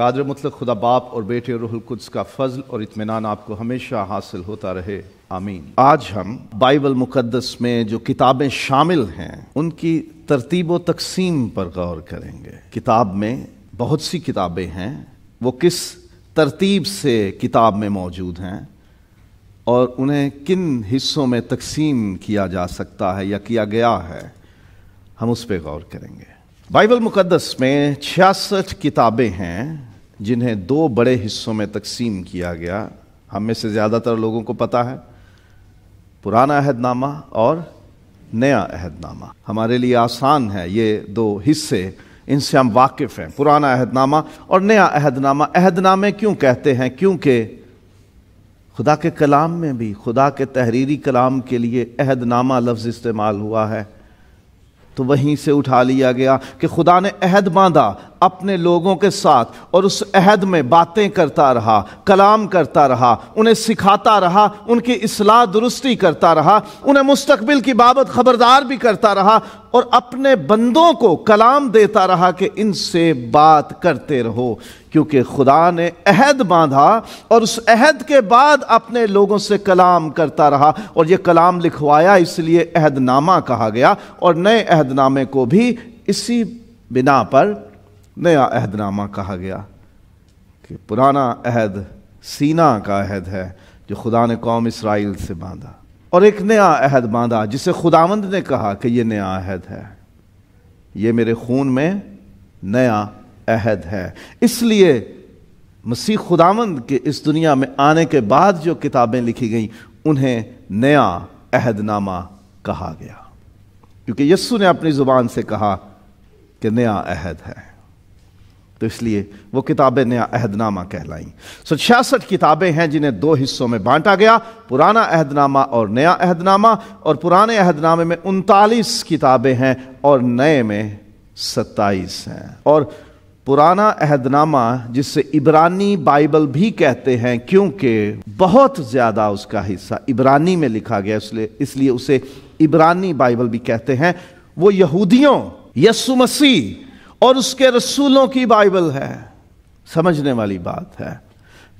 कादर मतलब खुदा बाप और बेटे और कुद्स का फजल और इतमान आपको हमेशा हासिल होता रहे आमीन आज हम बाइबल मुकदस में जो किताबें शामिल हैं उनकी तरतीब तकसीम पर गौर करेंगे किताब में बहुत सी किताबें हैं वो किस तरतीब से किताब में मौजूद हैं और उन्हें किन हिस्सों में तकसीम किया जा सकता है या किया गया है हम उस पर गौर करेंगे बाइबल मुकद्दस में छियासठ किताबें हैं जिन्हें दो बड़े हिस्सों में तकसीम किया गया हम में से ज़्यादातर लोगों को पता है पुराना अहदनामा और नया अहदनामा हमारे लिए आसान है ये दो हिस्से इनसे हम वाकिफ़ हैं पुराना अहदनामा और नया अहदनामा अहदनामे क्यों कहते हैं क्योंकि खुदा के कलाम में भी खुदा के तहरीरी कलाम के लिए अहदनामा लफ्ज़ इस्तेमाल हुआ है तो वहीं से उठा लिया गया कि खुदा ने अहद बांधा अपने लोगों के साथ और उस अहद में बातें करता रहा कलाम करता रहा उन्हें सिखाता रहा उनकी असलाह दुरुस्ती करता रहा उन्हें मुस्तबिल की बाबत खबरदार भी करता रहा और अपने बंदों को कलाम देता रहा कि इनसे बात करते रहो क्योंकि खुदा ने अहद बांधा और उस अहद के बाद अपने लोगों से कलाम करता रहा और यह कलाम लिखवाया इसलिए अहदनामा कहा गया और नए अहदनामे को भी इसी बिना पर नया अहदनामा कहा गया कि पुराना अहद सीना का अहद है जो खुदा ने कौम इसराइल से बांधा और एक नया अहद बांधा जिसे खुदावंद ने कहा कि यह नया अहद है ये मेरे खून में नया अहद है इसलिए मसीह खुदावंद के इस दुनिया में आने के बाद जो किताबें लिखी गई उन्हें नया अहदनामा कहा गया क्योंकि यस्सु ने अपनी ज़ुबान से कहा कि नया अहद है तो इसलिए वो किताबें नया अहदनामा कहलाई सो छियासठ किताबें हैं जिन्हें दो हिस्सों में बांटा गया पुराना अहदनामा और नया अहदनामा और पुराने अहदनामे में उनतालीस किताबें हैं और नए में सत्ताईस हैं और पुराना अहदनामा जिससे इब्रानी बाइबल भी कहते हैं क्योंकि बहुत ज़्यादा उसका हिस्सा इब्रानी में लिखा गया इसलिए इसलिए उसे इब्रानी बाइबल भी कहते हैं वो यहूदियों यसु मसीह और उसके रसूलों की बाइबल है समझने वाली बात है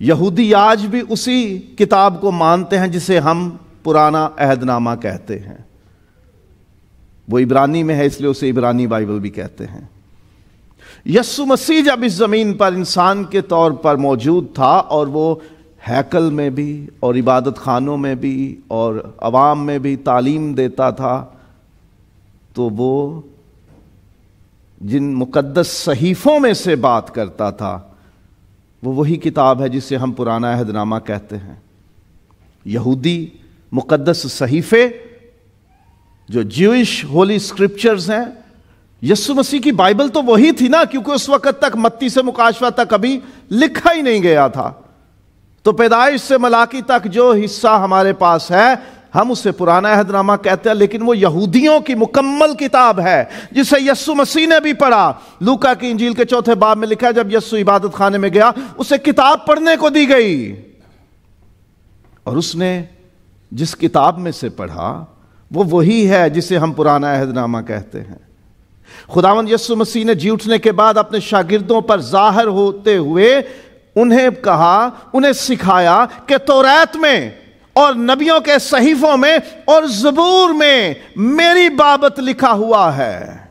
यहूदी आज भी उसी किताब को मानते हैं जिसे हम पुराना अहदनामा कहते हैं वो इब्रानी में है इसलिए उसे इब्रानी बाइबल भी कहते हैं यस्सु मसीह जब इस ज़मीन पर इंसान के तौर पर मौजूद था और वो हैकल में भी और इबादत खानों में भी और आवाम में भी तालीम देता था तो वो जिन मुकद्दस सहीफों में से बात करता था वो वही किताब है जिसे हम पुराना अहदनामा कहते हैं यहूदी मुकद्दस सहीफे जो ज्यूइश होली स्क्रिप्चर्स हैं यसु मसीह की बाइबल तो वही थी ना क्योंकि उस वक्त तक मत्ती से मुकाशवा तक कभी लिखा ही नहीं गया था तो पैदाइश से मलाकी तक जो हिस्सा हमारे पास है हम उसे पुराना अहदनामा कहते हैं लेकिन वो यहूदियों की मुकम्मल किताब है जिसे यस्सु मसीह ने भी पढ़ा लूका की इंजील के चौथे बाब में लिखा है जब यस्सु इबादत खाने में गया उसे किताब पढ़ने को दी गई और उसने जिस किताब में से पढ़ा वो वही है जिसे हम पुराना अहदनामा कहते हैं खुदावन यस्सु मसीह ने जी उठने के बाद अपने शागिर्दों पर जाहिर होते हुए उन्हें कहा उन्हें सिखाया कि तोरैत में और नबियों के सहीफों में और जबूर में मेरी बाबत लिखा हुआ है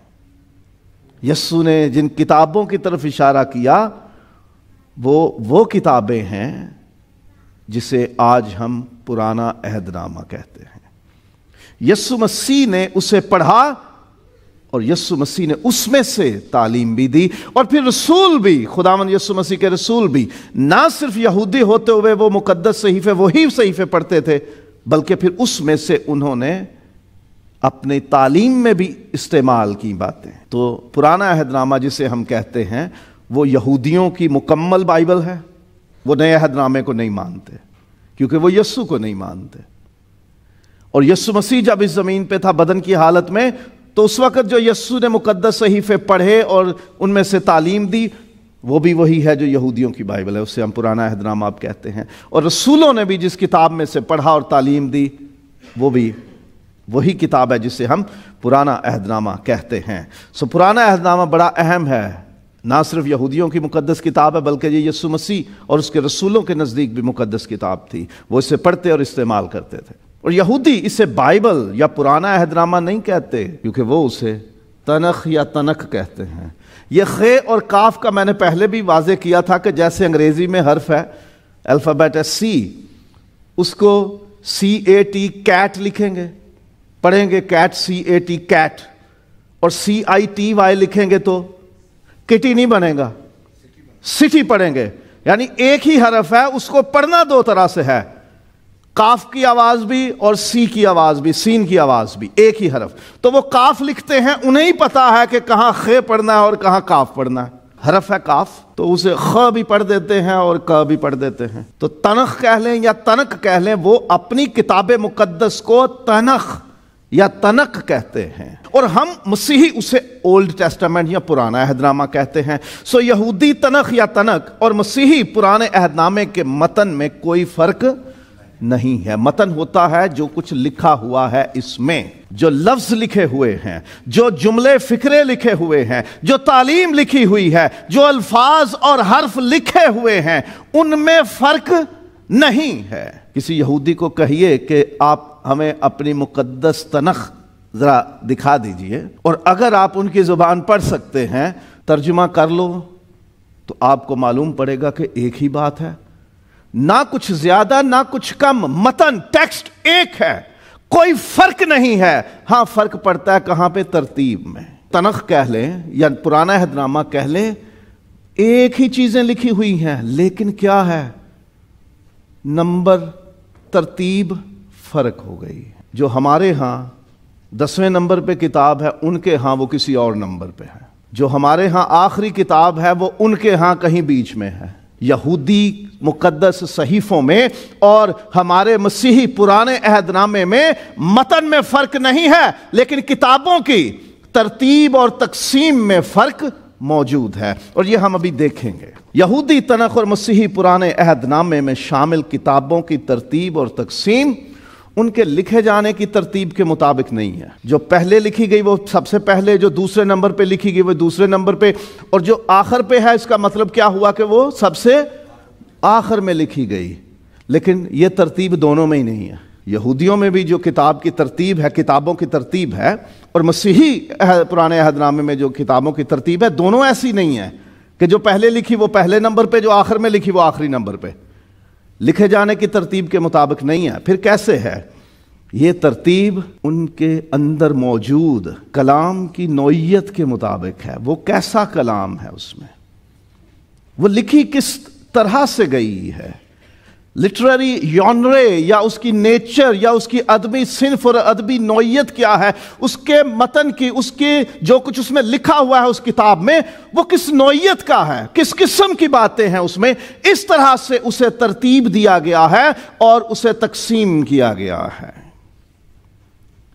यस्सु ने जिन किताबों की तरफ इशारा किया वो वो किताबें हैं जिसे आज हम पुराना अहदनामा कहते हैं यस्सु मसीह ने उसे पढ़ा और यस्सु मसीह ने उसमें से तालीम भी दी और फिर रसूल भी खुदावन यस्सु मसीह के रसूल भी ना सिर्फ यहूदी होते हुए वो मुकदस सहीफे वही सहीफे पढ़ते थे बल्कि फिर उसमें से उन्होंने अपने तालीम में भी इस्तेमाल की बातें तो पुराना अहदनामा जिसे हम कहते हैं वो यहूदियों की मुकम्मल बाइबल है वो नए अहदनामे को नहीं मानते क्योंकि वो यस्सु को नहीं मानते और यस्सु मसीह जब इस ज़मीन पे था बदन की हालत में तो उस वक़्त जो यस्सू ने मुकदस सहीफ़े पढ़े और उनमें से तालीम दी वो भी वही है जो यहूदियों की बाइबल है उससे हम पुराना अहदनाम आप कहते हैं और रसूलों ने भी जिस किताब में से पढ़ा और तालीम दी वो भी वही किताब है जिसे हम पुराना अहदनामा कहते हैं सो पुराना अहदनामा बड़ा अहम है ना सिर्फ यहूदियों की मुकदस किताब है बल्कि ये यसु मसीह और उसके रसूलों के नज़दीक भी मुक़दस किताब थी वो इसे पढ़ते और इस्तेमाल करते थे और यहूदी इसे बाइबल या पुराना अहदनामा नहीं कहते क्योंकि वो उसे तनख या तनक कहते हैं ये खे और काफ का मैंने पहले भी वाजे किया था कि जैसे अंग्रेज़ी में हर्फ है अल्फ़ाबेट है सी उसको सी ए टी कैट लिखेंगे पढ़ेंगे cat C A T cat और सी आई टी वाई लिखेंगे तो किटी नहीं बनेगा सिटी पढ़ेंगे यानी एक ही हरफ है उसको पढ़ना दो तरह से है काफ की आवाज भी और सी की आवाज भी सीन की आवाज भी एक ही हरफ तो वो काफ लिखते हैं उन्हें ही पता है कि कहां खे पढ़ना है और कहाँ काफ पढ़ना है हरफ है काफ तो उसे ख भी पढ़ देते हैं और क भी पढ़ देते हैं तो तनख कह लें या तनक कह लें वो अपनी किताब मुकदस को तनख या तनक कहते हैं और हम मसीही उसे ओल्ड टेस्टामेंट या पुराना अहदनामा कहते हैं सो यहूदी तनख या तनक और मसीही पुराने अहदनामे के मतन में कोई फर्क नहीं है मतन होता है जो कुछ लिखा हुआ है इसमें जो लफ्ज लिखे हुए हैं जो जुमले फिक्रे लिखे हुए हैं जो तालीम लिखी हुई है जो अल्फाज और हर्फ लिखे हुए हैं उनमें फर्क नहीं है किसी यहूदी को कहिए कि आप हमें अपनी मुकद्दस तनख जरा दिखा दीजिए और अगर आप उनकी जुबान पढ़ सकते हैं तर्जुमा कर लो तो आपको मालूम पड़ेगा कि एक ही बात है ना कुछ ज्यादा ना कुछ कम मतन टेक्स्ट एक है कोई फर्क नहीं है हां फर्क पड़ता है कहां पे तरतीब में तनख कह लें या पुराना हैदनामा कह लें एक ही चीजें लिखी हुई हैं लेकिन क्या है नंबर तरतीब फर्क हो गई जो हमारे यहां दसवें नंबर पे किताब है उनके यहां वो किसी और नंबर पे है जो हमारे यहां आखिरी किताब है वो उनके यहां कहीं बीच में है यहूदी मुकद्दस सहीफों में और हमारे मसीही पुराने अहदनामे में मतन में फ़र्क नहीं है लेकिन किताबों की तरतीब और तकसीम में फ़र्क मौजूद है और यह हम अभी देखेंगे यहूदी तनख और मसीही पुराने अहदनामे में शामिल किताबों की तरतीब और तकसीम उनके लिखे जाने की तरतीब के मुताबिक नहीं है जो पहले लिखी गई वो सबसे पहले जो दूसरे नंबर पे लिखी गई वो दूसरे नंबर पे और जो आखिर पे है इसका मतलब क्या हुआ कि वो सबसे आखिर में लिखी गई लेकिन ये तरतीब दोनों में ही नहीं है यहूदियों में भी जो किताब की तरतीब है किताबों की तरतीब है और मसीही पुराने अहदनामे में जो किताबों की तरतीब है दोनों ऐसी नहीं है कि जो पहले लिखी वो पहले नंबर पे जो आखिर में लिखी वो आखिरी नंबर पे लिखे जाने की तरतीब के मुताबिक नहीं है फिर कैसे है ये तरतीब उनके अंदर मौजूद कलाम की नोयत के मुताबिक है वो कैसा कलाम है उसमें वो लिखी किस तरह से गई है लिटरेरी यौनरे या उसकी नेचर या उसकी अदबी सिंफ और अदबी नोयत क्या है उसके मतन की उसके जो कुछ उसमें लिखा हुआ है उस किताब में वो किस नोयत का है किस किस्म की बातें हैं उसमें इस तरह से उसे तरतीब दिया गया है और उसे तकसीम किया गया है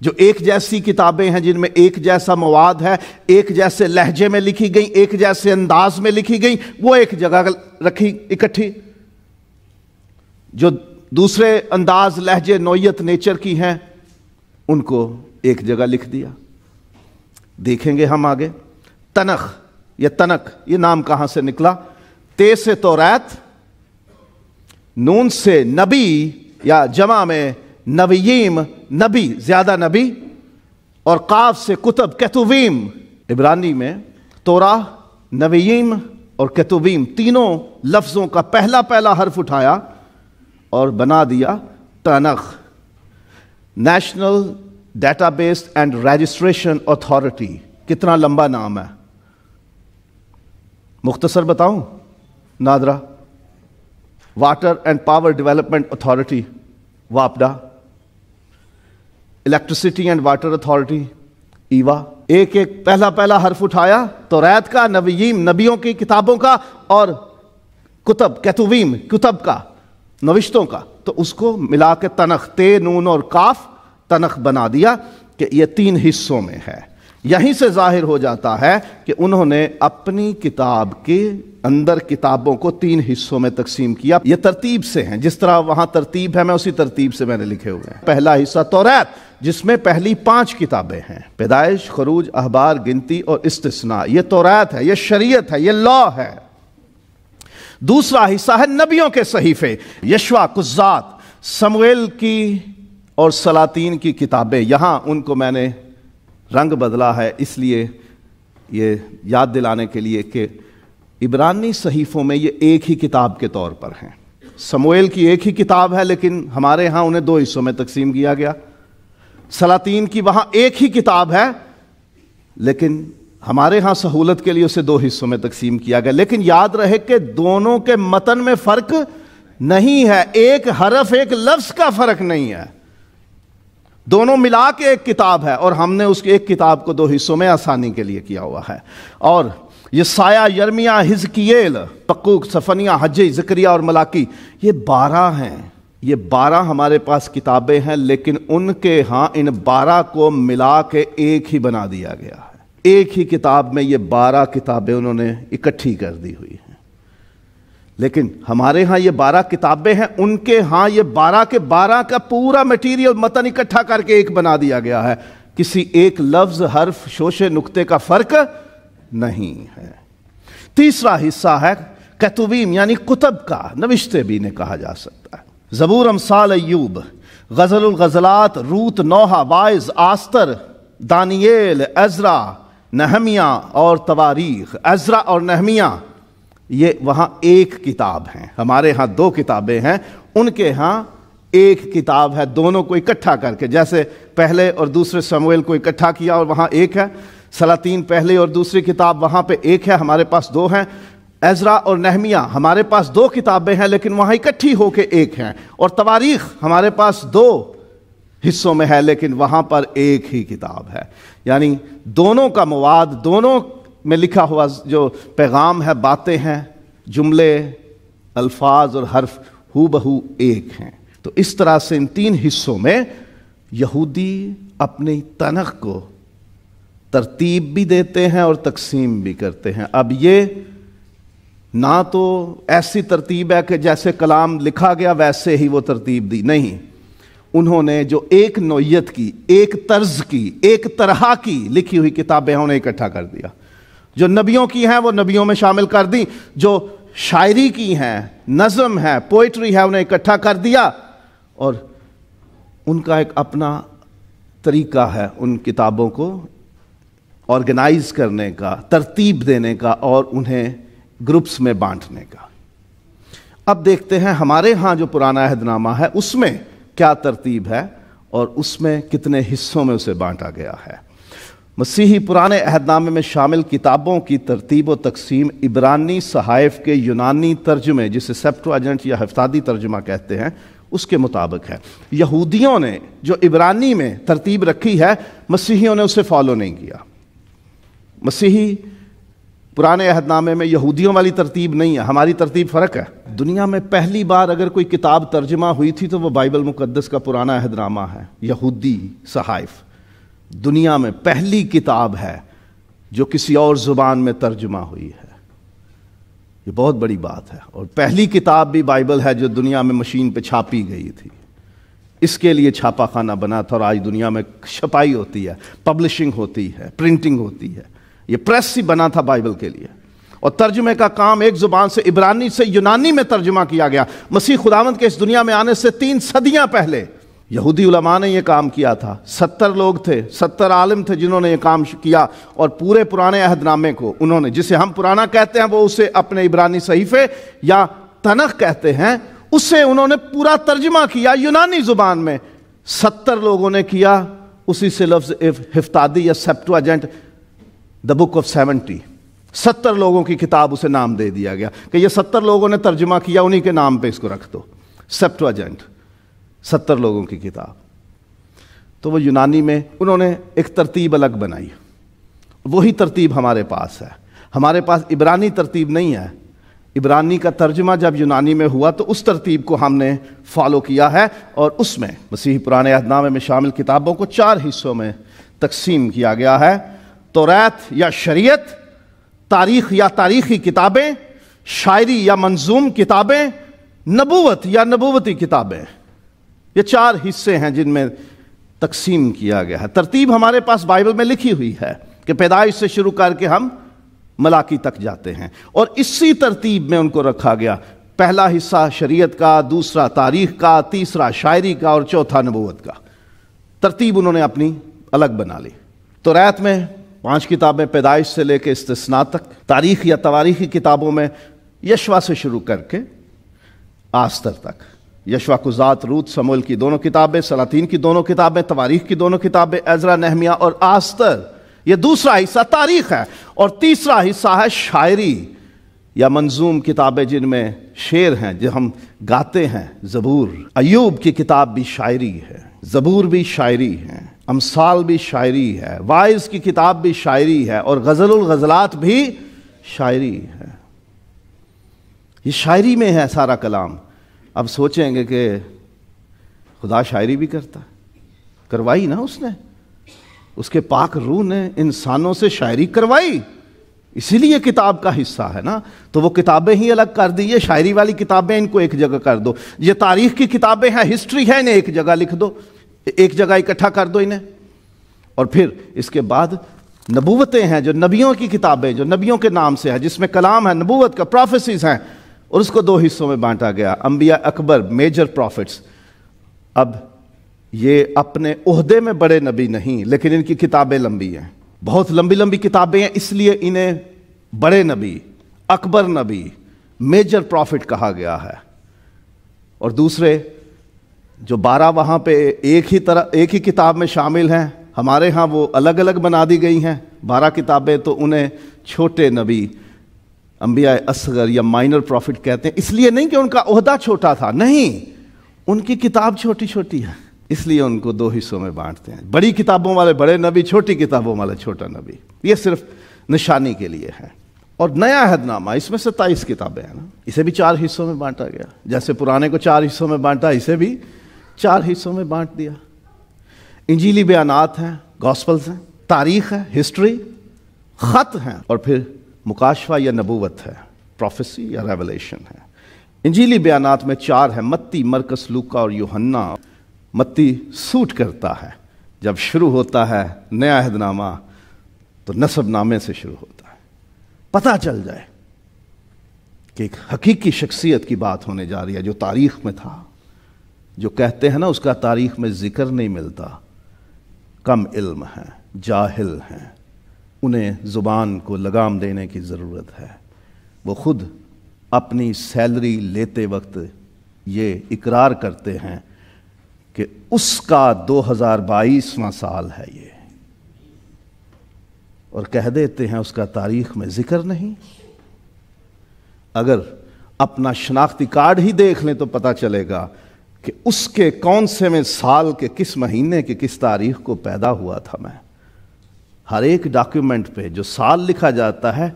जो एक जैसी किताबें हैं जिनमें एक जैसा मवाद है एक जैसे लहजे में लिखी गई एक जैसे अंदाज में लिखी गई वो एक जगह रखी इकट्ठी जो दूसरे अंदाज लहजे नोयत नेचर की हैं उनको एक जगह लिख दिया देखेंगे हम आगे तनख या तनक ये नाम कहां से निकला ते से तोरैत नून से नबी या जमा में नबीम नबी ज्यादा नबी और काफ से कुतब कैतुवीम इब्रानी में तोरा नबीम और कैतुवीम तीनों लफ्ज़ों का पहला पहला हर्फ उठाया और बना दिया तनख national database and registration authority कितना लंबा नाम है मुख्तसर बताऊं NADRA water and power development authority वापडा इलेक्ट्रिसिटी एंड वाटर अथॉरिटी ईवा एक एक पहला पहला हर्फ उठाया तो रैत का नबीम नबियों की किताबों का और कुतब कैतुवीम कुतब का नविश्तों का तो उसको मिला के तनख ते नून और काफ तनख बना दिया कि ये तीन हिस्सों में है यहीं से जाहिर हो जाता है कि उन्होंने अपनी किताब के अंदर किताबों को तीन हिस्सों में तकसीम किया ये तरतीब से हैं जिस तरह वहां तरतीब है मैं उसी तरतीब से मैंने लिखे हुए हैं पहला हिस्सा तोरैत जिसमें पहली पांच किताबें हैं पैदाइश खरूज अहबार गिनती और इस्तना ये तोरैत है ये शरीयत है ये लॉ है दूसरा हिस्सा है नबियों के सहीफे यशवा कुजात समवेल की और सलातीन की किताबें यहां उनको मैंने रंग बदला है इसलिए ये याद दिलाने के लिए कि इब्रानी सहीफ़ों में ये एक ही किताब के तौर पर हैं समोएल की एक ही किताब है लेकिन हमारे यहां उन्हें दो हिस्सों में तकसीम किया गया सलातीन की वहां एक ही किताब है लेकिन हमारे यहां सहूलत के लिए उसे दो हिस्सों में तकसीम किया गया लेकिन याद रहे कि दोनों के मतन में फ़र्क नहीं है एक हरफ एक लफ्ज़ का फ़र्क नहीं है दोनों मिला के एक किताब है और हमने उस एक किताब को दो हिस्सों में आसानी के लिए किया हुआ है और ये साया यर्मिया हिजकियल पकूक सफनिया हज जक्रिया और मलाकी ये बारह हैं ये बारह हमारे पास किताबें हैं लेकिन उनके यहाँ इन बारह को मिला के एक ही बना दिया गया एक ही किताब में ये बारह किताबें उन्होंने इकट्ठी कर दी हुई हैं लेकिन हमारे यहां ये बारह किताबें हैं उनके यहां ये बारह के बारह का पूरा मटेरियल मतन इकट्ठा करके एक बना दिया गया है किसी एक लफ्ज हर्फ शोशे नुक्ते का फर्क नहीं है तीसरा हिस्सा है कैतुबीम यानी कुतब का नविश्ते भी ने कहा जा सकता है जबूर अमसाल अयूब गजल गजलात रूत नोहा वाइज आस्तर दानियल अजरा नहमिया और तवारीख अजरा और नहमिया ये वहाँ एक किताब है हमारे यहाँ दो किताबें हैं उनके यहाँ एक किताब है दोनों को इकट्ठा करके जैसे पहले और दूसरे समवेल को इकट्ठा किया और वहाँ एक है सलातीन पहले और दूसरी किताब वहाँ पे एक है हमारे पास दो हैं एजरा और नहमिया हमारे पास दो किताबें हैं लेकिन वहाँ इकट्ठी होके एक हैं और तवारीख हमारे पास दो हिस्सों में है लेकिन वहाँ पर एक ही किताब है यानी दोनों का मवाद दोनों में लिखा हुआ जो पैगाम है बातें हैं जुमले अल्फाज और हर्फ हु बहू एक हैं तो इस तरह से इन तीन हिस्सों में यहूदी अपनी तनख को तरतीब भी देते हैं और तकसीम भी करते हैं अब ये ना तो ऐसी तरतीब है कि जैसे कलाम लिखा गया वैसे ही वो तरतीब दी नहीं उन्होंने जो एक नोयत की एक तर्ज की एक तरह की लिखी हुई किताबें उन्हें इकट्ठा कर दिया जो नबियों की हैं वो नबियों में शामिल कर दी जो शायरी की हैं नज़म है पोइट्री है उन्हें इकट्ठा कर दिया और उनका एक अपना तरीका है उन किताबों को ऑर्गेनाइज करने का तरतीब देने का और उन्हें ग्रुप्स में बांटने का अब देखते हैं हमारे यहाँ जो पुराना अहदनामा है उसमें क्या तरतीब है और उसमें कितने हिस्सों में उसे बांटा गया है मसीही पुराने अहदनामे में शामिल किताबों की तरतीब व तकसीम इबरानी सहाइफ के यूनानी तर्जुमे जिसे सेप्टो एजेंट या हफ्तादी तर्जुमा कहते हैं उसके मुताबिक है यहूदियों ने जो इबरानी में तरतीब रखी है मसीहियों ने उसे फॉलो नहीं किया मसीही पुराने अहदनामे में यहूदियों वाली तरतीब नहीं है हमारी तरतीब फ़र्क है दुनिया में पहली बार अगर कोई किताब तर्जमा हुई थी तो वह बाइबल मुकदस का पुराना अहदनामा है यहूदी सहाइफ दुनिया में पहली किताब है जो किसी और ज़ुबान में तर्जमा हुई है ये बहुत बड़ी बात है और पहली किताब भी बाइबल है जो दुनिया में मशीन पर छापी गई थी इसके लिए छापा खाना बना था और आज दुनिया में छपाई होती है पब्लिशिंग होती है प्रिंटिंग होती है ये प्रेस ही बना था बाइबल के लिए और तर्जुमे का काम एक जुबान से इब्रानी से यूनानी में तर्जुमा किया गया मसीह खुदावंत के इस दुनिया में आने से तीन सदियां पहले यहूदी उलमा ने यह काम किया था सत्तर लोग थे सत्तर आलिम थे जिन्होंने ये काम किया और पूरे पुराने अहदनामे को उन्होंने जिसे हम पुराना कहते हैं वो उसे अपने इब्रानी सहीफे या तनख कहते हैं उसे उन्होंने पूरा तर्जमा किया यूनानी जुबान में सत्तर लोगों ने किया उसी से लफ्ज़ हिफ्तादी या Septuagint the book of seventy सत्तर लोगों की किताब उसे नाम दे दिया गया कि ये सत्तर लोगों ने तर्जुमा किया उन्हीं के नाम पे इसको रख दो सेप्टवाजेंट सत्तर लोगों की किताब तो वो यूनानी में उन्होंने एक तरतीब अलग बनाई वही तरतीब हमारे पास है हमारे पास इब्रानी तरतीब नहीं है इब्रानी का तर्जुमा जब यूनानी में हुआ तो उस तरतीब को हमने फॉलो किया है और उसमें मसीह पुराने अहदनामे में शामिल किताबों को चार हिस्सों में तकसीम किया गया है तोरात या शरीयत तारीख या तारीखी किताबें शायरी या मंजूम किताबें नबूवत या नबूवती किताबें ये चार हिस्से हैं जिनमें तकसीम किया गया है तरतीब हमारे पास बाइबल में लिखी हुई है कि पैदाइश से शुरू करके हम मलाकी तक जाते हैं और इसी तरतीब में उनको रखा गया पहला हिस्सा शरीयत का दूसरा तारीख का तीसरा शायरी का और चौथा नबूवत का तरतीब उन्होंने अपनी अलग बना ली तो रैत में पांच किताबें पैदाइश से लेकर इस्तना तक तारीख या तवारीखी किताबों में यशवा से शुरू करके आस्तर तक यशवा कुजात रूत समूल की दोनों किताबें सलातीन की दोनों किताबें तवारीख की दोनों किताबें अजरा नहमिया और आस्तर यह दूसरा हिस्सा तारीख है और तीसरा हिस्सा है शायरी या मंजूम किताबें जिनमें शेर हैं जो हम गाते हैं जबूर अयूब की किताब भी शायरी है जबूर भी शायरी है अमसाल भी शायरी है वाइज की किताब भी शायरी है और गज़ल गज़लात भी शायरी है ये शायरी में है सारा कलाम अब सोचेंगे कि खुदा शायरी भी करता करवाई ना उसने उसके पाक रूह ने इंसानों से शायरी करवाई इसीलिए किताब का हिस्सा है ना तो वो किताबें ही अलग कर दी ये शायरी वाली किताबें इनको एक जगह कर दो ये तारीख की किताबें हैं हिस्ट्री है इन्हें एक जगह लिख दो एक जगह इकट्ठा कर दो इन्हें और फिर इसके बाद नबूवतें हैं जो नबियों की किताबें जो नबियों के नाम से है जिसमें कलाम है नबूवत का प्रोफेसिस हैं और उसको दो हिस्सों में बांटा गया अंबिया अकबर मेजर प्रॉफिट्स अब ये अपने उहदे में बड़े नबी नहीं लेकिन इनकी किताबें लंबी हैं बहुत लंबी लंबी किताबें हैं इसलिए इन्हें बड़े नबी अकबर नबी मेजर प्रॉफिट कहा गया है और दूसरे जो बारह वहाँ पे एक ही तरह एक ही किताब में शामिल हैं हमारे यहाँ वो अलग अलग बना दी गई हैं बारह किताबें तो उन्हें छोटे नबी अम्बिया असगर या माइनर प्रॉफिट कहते हैं इसलिए नहीं कि उनका अहदा छोटा था नहीं उनकी किताब छोटी छोटी है इसलिए उनको दो हिस्सों में बांटते हैं बड़ी किताबों वाले बड़े नबी छोटी किताबों वाले छोटा नबी ये सिर्फ निशानी के लिए है और नया अहदनामा इसमें सत्ताईस किताबें हैं ना इसे भी चार हिस्सों में बांटा गया जैसे पुराने को चार हिस्सों में बांटा इसे भी चार हिस्सों में बांट दिया इंजीली बयानात हैं गॉस्पल्स हैं तारीख है हिस्ट्री ख़त हैं और फिर मुकाशवा या नबूवत है प्रोफेसी या रेवलेशन है इंजीली बयानात में चार है मत्ती मरकस लूका और योहन्ना मत्ती सूट करता है जब शुरू होता है नया अहदनामा तो नसब नामे से शुरू होता है पता चल जाए कि एक हकीकी शख्सियत की बात होने जा रही है जो तारीख में था जो कहते हैं ना उसका तारीख में ज़िक्र नहीं मिलता कम इल्म है जाहिल हैं उन्हें ज़ुबान को लगाम देने की ज़रूरत है वो खुद अपनी सैलरी लेते वक्त ये इकरार करते हैं कि उसका 2022वां साल है ये और कह देते हैं उसका तारीख में ज़िक्र नहीं अगर अपना शनाख्ती कार्ड ही देख लें तो पता चलेगा कि उसके कौन से में साल के किस महीने के किस तारीख को पैदा हुआ था मैं हर एक डॉक्यूमेंट पे जो साल लिखा जाता है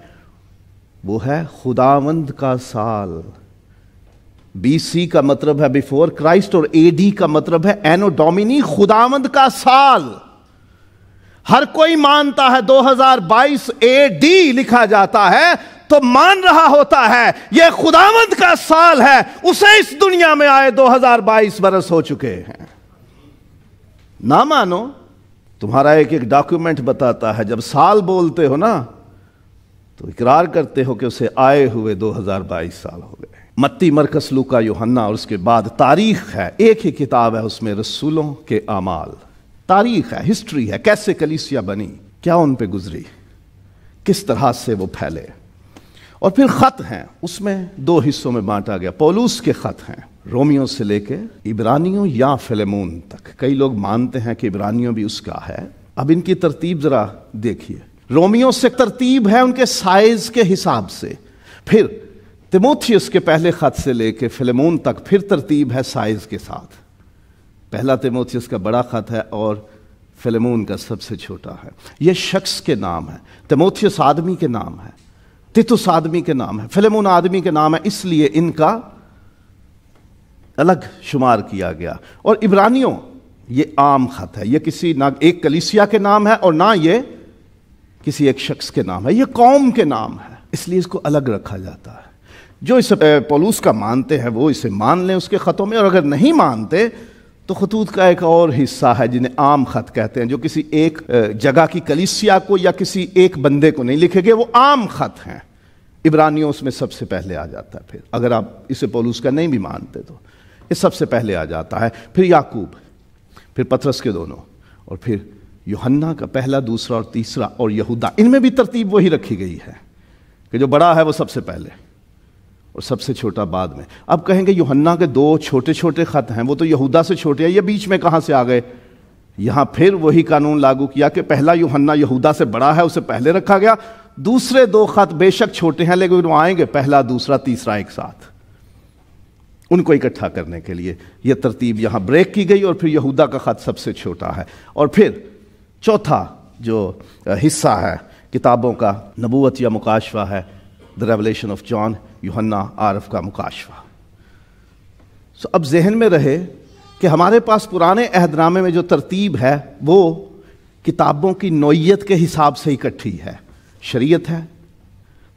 वो है खुदावंद का साल बीसी का मतलब है बिफोर क्राइस्ट और एडी का मतलब है एनो डोमिनी खुदावंद का साल हर कोई मानता है 2022 एडी लिखा जाता है तो मान रहा होता है यह खुदावंत का साल है उसे इस दुनिया में आए 2022 बरस हो चुके हैं ना मानो तुम्हारा एक एक डॉक्यूमेंट बताता है जब साल बोलते हो ना तो इकरार करते हो कि उसे आए हुए 2022 साल हो गए मत्ती मरकस का योहन्ना और उसके बाद तारीख है एक ही किताब है उसमें रसूलों के अमाल तारीख है हिस्ट्री है कैसे कलीसिया बनी क्या उन पे गुजरी किस तरह से वो फैले और फिर खत हैं उसमें दो हिस्सों में बांटा गया पोलूस के खत हैं रोमियो से लेके इब्रानियों या फिलेमोन तक कई लोग मानते हैं कि इब्रानियों भी उसका है अब इनकी तरतीब जरा देखिए रोमियो से तरतीब है उनके साइज के हिसाब से फिर तिमोथियस के पहले खत से लेके फिलेमोन तक फिर तरतीब है साइज के साथ पहला तिमोथियस का बड़ा खत है और फिलेमोन का सबसे छोटा है यह शख्स के नाम है तिमोथियस आदमी के नाम है તે તો સા આદમી કે નામ હે ફિલ્મ ઓન આદમી કે નામ હે ઇસલીયે ઇનકા અલગ شمار કિયા ગયા ઓર ઇબ્રાનીઓ યે આમ ખત હે યે કસી એક کلیસિયા કે નામ હે ઓર ના યે કસી એક શખ્સ કે નામ હે યે કૌમ કે નામ હે ઇસલીયે ઇસકો અલગ રખા જાતા હે જો ઇસ પાઉલસ કા માનતે હે વો ઇસે માન લે ઉસકે ખતો મે ઓર અગર નહીં માનતે तो खतूत का एक और हिस्सा है जिन्हें आम खत कहते हैं जो किसी एक जगह की कलिसिया को या किसी एक बंदे को नहीं लिखे गए वो आम खत हैं इब्रानियों उसमें सबसे पहले आ जाता है फिर अगर आप इसे पोलूस का नहीं भी मानते तो ये सबसे पहले आ जाता है फिर याकूब फिर पथरस के दोनों और फिर योहन्ना का पहला दूसरा और तीसरा और यहूदा इनमें भी तरतीब वही रखी गई है कि जो बड़ा है वो सबसे पहले और सबसे छोटा बाद में अब कहेंगे योहन्ना के दो छोटे छोटे ख़त हैं वो तो यहूदा से छोटे हैं ये बीच में कहाँ से आ गए यहाँ फिर वही कानून लागू किया कि पहला योहन्ना यहूदा से बड़ा है उसे पहले रखा गया दूसरे दो खत बेशक छोटे हैं लेकिन वो आएंगे पहला दूसरा तीसरा एक साथ उनको इकट्ठा करने के लिए यह तरतीब यहाँ ब्रेक की गई और फिर यहूदा का खत सबसे छोटा है और फिर चौथा जो हिस्सा है किताबों का नबूत या मुकाशवा है द रेवलेशन ऑफ जॉन युहन्ना आरफ का मुकाशवा सो अब जहन में रहे कि हमारे पास पुराने अहदनामे में जो तरतीब है वो किताबों की नोयत के हिसाब से इकट्ठी है शरीयत है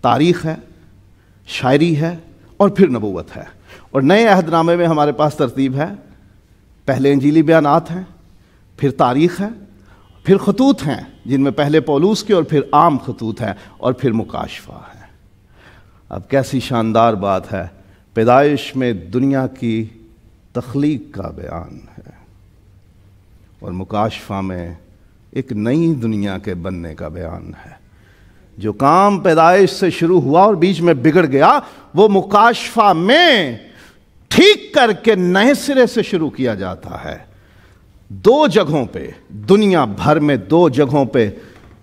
तारीख़ है शायरी है और फिर नबूवत है और नए अहदनामे में हमारे पास तरतीब है पहले अंजीली बयानात हैं फिर तारीख़ है फिर खतूत हैं जिनमें पहले पोलूस के और फिर आम खतूत हैं और फिर मुकाशफा है अब कैसी शानदार बात है पैदाइश में दुनिया की तख्लीक का बयान है और मुकाशफा में एक नई दुनिया के बनने का बयान है जो काम पैदाइश से शुरू हुआ और बीच में बिगड़ गया वो मुकाशफा में ठीक करके नए सिरे से शुरू किया जाता है दो जगहों पे दुनिया भर में दो जगहों पे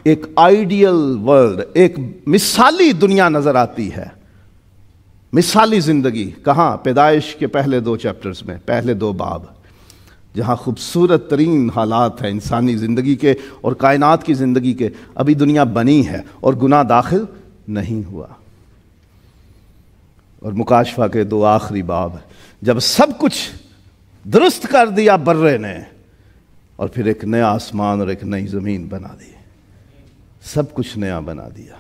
एक आइडियल वर्ल्ड एक मिसाली दुनिया नजर आती है मिसाली जिंदगी कहाँ पैदाइश के पहले दो चैप्टर्स में पहले दो बाब जहाँ खूबसूरत तरीन हालात हैं इंसानी ज़िंदगी के और कायनात की ज़िंदगी के अभी दुनिया बनी है और गुनाह दाखिल नहीं हुआ और मुकाशफा के दो आखिरी बाब जब सब कुछ दुरुस्त कर दिया बर्रे ने और फिर एक नया आसमान और एक नई ज़मीन बना दी सब कुछ नया बना दिया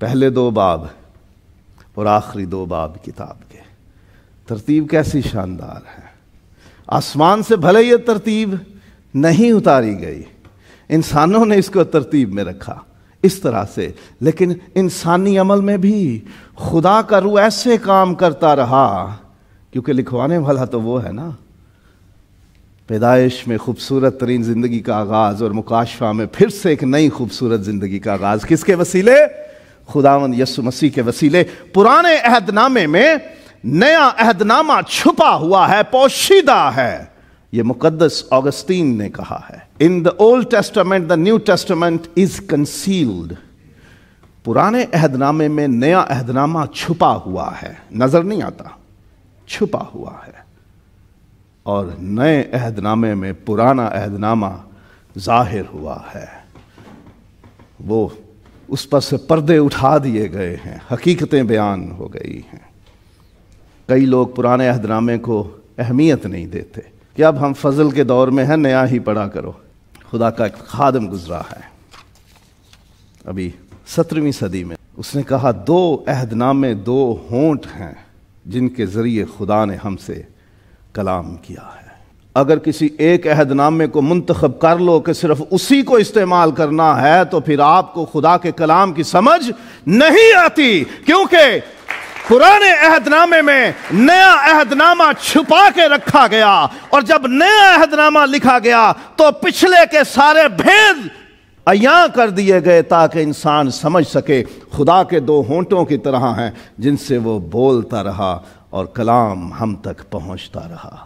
पहले दो बाब और आखिरी दो बाब किताब के तरतीब कैसी शानदार है आसमान से भले ये तरतीब नहीं उतारी गई इंसानों ने इसको तरतीब में रखा इस तरह से लेकिन इंसानी अमल में भी खुदा का रू ऐसे काम करता रहा क्योंकि लिखवाने वाला तो वो है ना पैदाइश में खूबसूरत तरीन ज़िंदगी का आगाज़ और मुकाशवा में फिर से एक नई खूबसूरत ज़िंदगी का आगाज़ किसके वसीले खुदावन यसु मसीह के वसीले पुराने अहदनामे में नया अहदनामा छुपा हुआ है पोशीदा है ये मुकदस ऑगस्टीन ने कहा है in the old testament the new testament is concealed पुराने अहदनामे में नया अहदनामा छुपा हुआ है नजर नहीं आता छुपा हुआ है और नए अहदनामे में पुराना अहदनामा जाहिर हुआ है वो उस पर से पर्दे उठा दिए गए हैं हकीकतें बयान हो गई हैं कई लोग पुराने अहदनामे को अहमियत नहीं देते कि अब हम फजल के दौर में हैं नया ही पढ़ा करो खुदा का एक खादम गुजरा है अभी सत्रहवीं सदी में उसने कहा दो अहदनामे दो होंठ हैं जिनके ज़रिए खुदा ने हमसे कलाम किया है अगर किसी एक अहदनामे को मंतखब कर लो कि सिर्फ उसी को इस्तेमाल करना है तो फिर आपको खुदा के कलाम की समझ नहीं आती क्योंकि पुराने अहदनामे में नया अहदनामा छुपा के रखा गया और जब नया अहदनामा लिखा गया तो पिछले के सारे भेद अया कर दिए गए ताकि इंसान समझ सके खुदा के दो होंटों की तरह हैं जिनसे वो बोलता रहा और कलाम हम तक पहुंचता रहा